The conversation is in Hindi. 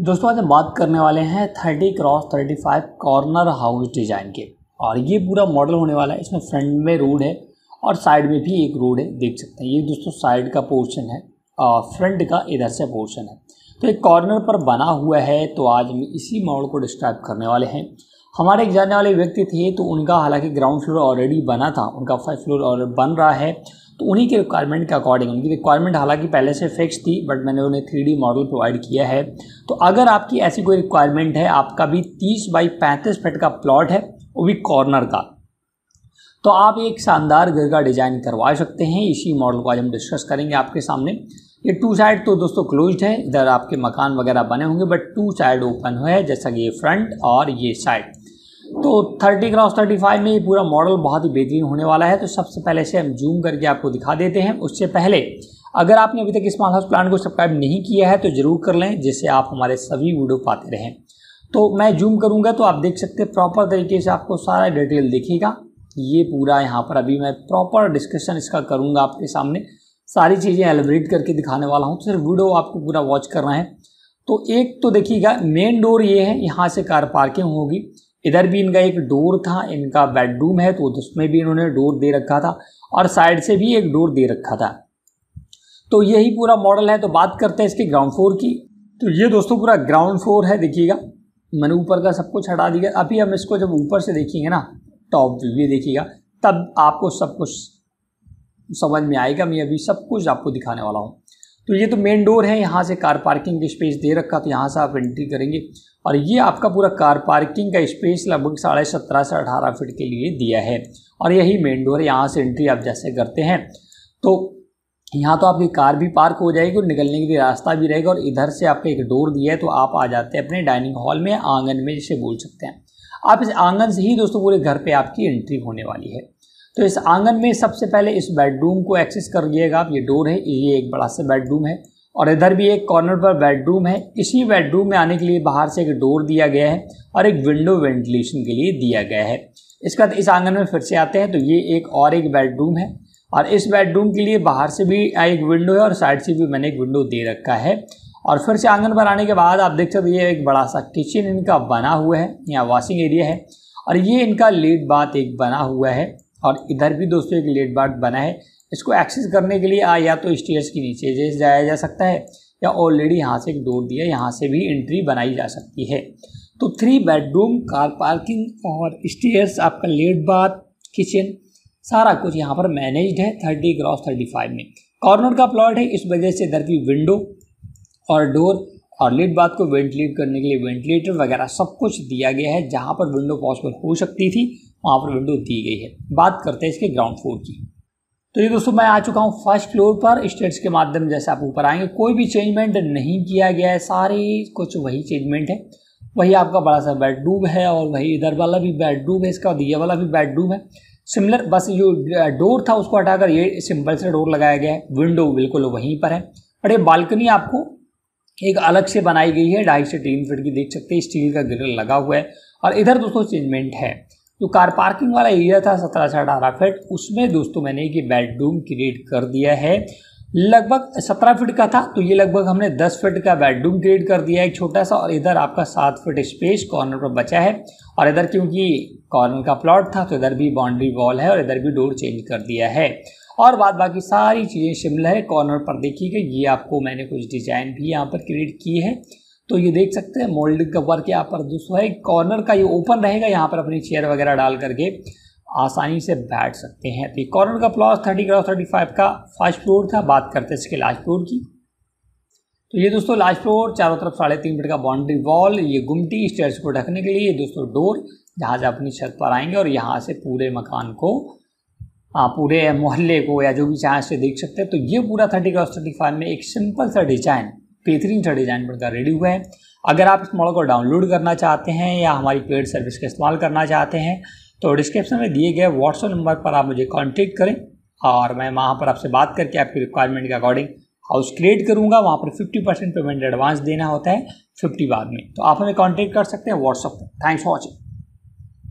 दोस्तों आज हम बात करने वाले हैं thirty cross thirty five corner house design के और ये पूरा मॉडल होने वाला है इसमें फ्रंट में रोड है और साइड में भी एक रोड है देख सकते हैं ये दोस्तों साइड का पोर्शन है फ्रंट का इधर से पोर्शन है तो एक कॉर्नर पर बना हुआ है तो आज हम इसी मॉडल को डिस्क्राइब करने वाले हैं हमारे एक जानने वाले व्यक्ति थे तो उनका हालांकि ग्राउंड फ्लोर ऑलरेडी बना था उनका फर्स्ट फ्लोर और बन रहा है तो उन्हीं के रिक्वायरमेंट के अकॉर्डिंग उनकी रिक्वायरमेंट हालांकि पहले से फिक्स थी बट मैंने उन्हें थ्री मॉडल प्रोवाइड किया है तो अगर आपकी ऐसी कोई रिक्वायरमेंट है आपका भी तीस बाई पैंतीस फिट का प्लॉट है वो भी कॉर्नर का तो आप एक शानदार घर का डिज़ाइन करवा सकते हैं इसी मॉडल को आज हम डिस्कस करेंगे आपके सामने ये टू साइड तो दोस्तों क्लोज्ड है इधर आपके मकान वगैरह बने होंगे बट टू साइड ओपन है जैसा कि ये फ्रंट और ये साइड तो 30 क्रॉस 35 में ये पूरा मॉडल बहुत ही बेहतरीन होने वाला है तो सबसे पहले से हम जूम करके आपको दिखा देते हैं उससे पहले अगर आपने अभी तक इस हाउस प्लान को सब्सक्राइब नहीं किया है तो ज़रूर कर लें जिससे आप हमारे सभी वीडियो पाते रहें तो मैं जूम करूँगा तो आप देख सकते हैं प्रॉपर तरीके से आपको सारा डिटेल दिखेगा ये पूरा यहाँ पर अभी मैं प्रॉपर डिस्कशन इसका करूँगा आपके सामने सारी चीज़ें एलिब्रेट करके दिखाने वाला हूँ तो सिर्फ वीडियो आपको पूरा वॉच करना है तो एक तो देखिएगा मेन डोर ये है यहाँ से कार पार्किंग होगी इधर भी इनका एक डोर था इनका बेडरूम है तो उसमें भी इन्होंने डोर दे रखा था और साइड से भी एक डोर दे रखा था तो यही पूरा मॉडल है तो बात करते हैं इसके ग्राउंड फ्लोर की तो ये दोस्तों पूरा ग्राउंड फ्लोर है देखिएगा मैंने ऊपर का सब कुछ हटा दिया अभी हम इसको जब ऊपर से देखेंगे ना टॉप व्यू ये देखिएगा तब आपको सब कुछ समझ में आएगा मैं अभी सब कुछ आपको दिखाने वाला हूँ तो ये तो मेन डोर है यहाँ से कार पार्किंग का स्पेस दे रखा तो यहाँ से आप एंट्री करेंगे और ये आपका पूरा कार पार्किंग का स्पेस लगभग साढ़े सत्रह से अठारह फीट के लिए दिया है और यही मेन डोर है यहाँ से एंट्री आप जैसे करते हैं तो यहाँ तो आपकी कार भी पार्क हो जाएगी और निकलने के लिए रास्ता भी रहेगा और इधर से आपका एक डोर दिया है तो आप आ जाते हैं अपने डाइनिंग हॉल में आंगन में जिसे बोल सकते हैं आप इस आंगन से ही दोस्तों पूरे घर पे आपकी एंट्री होने वाली है तो इस आंगन में सबसे पहले इस बेडरूम को एक्सेस कर लीजिएगा आप ये डोर है ये एक बड़ा सा बेडरूम है और इधर भी एक कॉर्नर पर बेडरूम है इसी बेडरूम में आने के लिए बाहर से एक डोर दिया गया है और एक विंडो वेंटिलेशन के लिए दिया गया है इसके बाद इस आंगन में फिर से आते हैं तो ये एक और एक बेडरूम है और इस बेडरूम के लिए बाहर से भी एक विंडो है और साइड से भी मैंने एक विंडो दे रखा है और फिर से आंगन पर आने के बाद आप देख सकते हो ये एक बड़ा सा किचन इनका बना हुआ है यहाँ वॉशिंग एरिया है और ये इनका लेट बाथ एक बना हुआ है और इधर भी दोस्तों एक लेट बाथ बना है इसको एक्सेस करने के लिए आ या तो स्टेयर्स के नीचे जैसे जाया जा सकता है या ऑलरेडी यहाँ से एक डोर दिया यहाँ से भी एंट्री बनाई जा सकती है तो थ्री बेडरूम कार पार्किंग और स्टेयर्स आपका लेट बाथ किचन सारा कुछ यहाँ पर मैनेज्ड है थर्टी क्रॉस थर्टी फाइव में कॉर्नर का प्लॉट है इस वजह से इधर की विंडो और डोर और लिड बात को वेंटिलेट करने के लिए वेंटिलेटर वगैरह सब कुछ दिया गया है जहाँ पर विंडो पॉसिबल हो सकती थी वहाँ पर विंडो दी गई है बात करते हैं इसके ग्राउंड फ्लोर की तो ये दोस्तों मैं आ चुका हूँ फर्स्ट फ्लोर पर स्टेट्स के माध्यम जैसे आप ऊपर आएंगे कोई भी चेंजमेंट नहीं किया गया है सारे कुछ वही चेंजमेंट है वही आपका बड़ा सा बेडरूम है और वही इधर वाला भी बेडरूम है इसका ये वाला भी बेडरूम है सिमिलर बस जो डोर था उसको हटाकर ये सिंपल से डोर लगाया गया है विंडो बिल्कुल वहीं पर है और ये बालकनी आपको एक अलग से बनाई गई है ढाई से तीन फीट की देख सकते हैं स्टील का ग्रिल लगा हुआ है और इधर दोस्तों चेंजमेंट है जो कार पार्किंग वाला एरिया था सत्रह से अठारह फीट उसमें दोस्तों मैंने ये बेडरूम क्रिएट कर दिया है लगभग सत्रह फीट का था तो ये लगभग हमने दस फीट का बेडरूम क्रिएट कर दिया है एक छोटा सा और इधर आपका सात फीट स्पेस कॉर्नर पर बचा है और इधर क्योंकि कॉर्नर का प्लॉट था तो इधर भी बाउंड्री वॉल है और इधर भी डोर चेंज कर दिया है और बाद बाकी सारी चीज़ें शिमला है कॉर्नर पर देखिएगा ये आपको मैंने कुछ डिजाइन भी यहाँ पर क्रिएट किए हैं तो ये देख सकते हैं मोल्ड का वर्क यहाँ पर दोस्तों है कॉर्नर का ये ओपन रहेगा यहाँ पर अपनी चेयर वगैरह डाल करके आसानी से बैठ सकते हैं तो कॉर्नर का plot thirty cross thirty five का फर्स्ट फ्लोर था बात करते हैं इसके लास्ट फ्लोर की तो ये दोस्तों लास्ट फ्लोर चारों तरफ साढ़े तीन फीट का बाउंड्री वॉल ये गुमटी स्टेयर्स को ढकने के लिए दोस्तों डोर जहाँ से अपनी छत पर आएंगे और यहाँ से पूरे मकान को हाँ, पूरे मोहल्ले को या जो भी चाहें से देख सकते हैं तो ये पूरा थर्टी क्रॉस थर्टी फाइव में एक सिंपल सा डिजाइन बेहतरीन सा डिजाइन बनकर रेडी हुआ है अगर आप इस मॉडल को डाउनलोड करना चाहते हैं या हमारी पेड सर्विस का इस्तेमाल करना चाहते हैं तो डिस्क्रिप्शन में दिए गए व्हाट्सएप नंबर पर आप मुझे कॉन्टेक्ट करें और मैं वहाँ पर आपसे बात करके आपकी रिक्वायरमेंट के अकॉर्डिंग हाउस क्रिएट करूँगा वहाँ पर फिफ्टी परसेंट पेमेंट एडवांस देना होता है फिफ्टी बाद में तो आप हमें कॉन्टेक्ट कर सकते हैं व्हाट्सअप पर थैंक्स फॉर वॉचिंग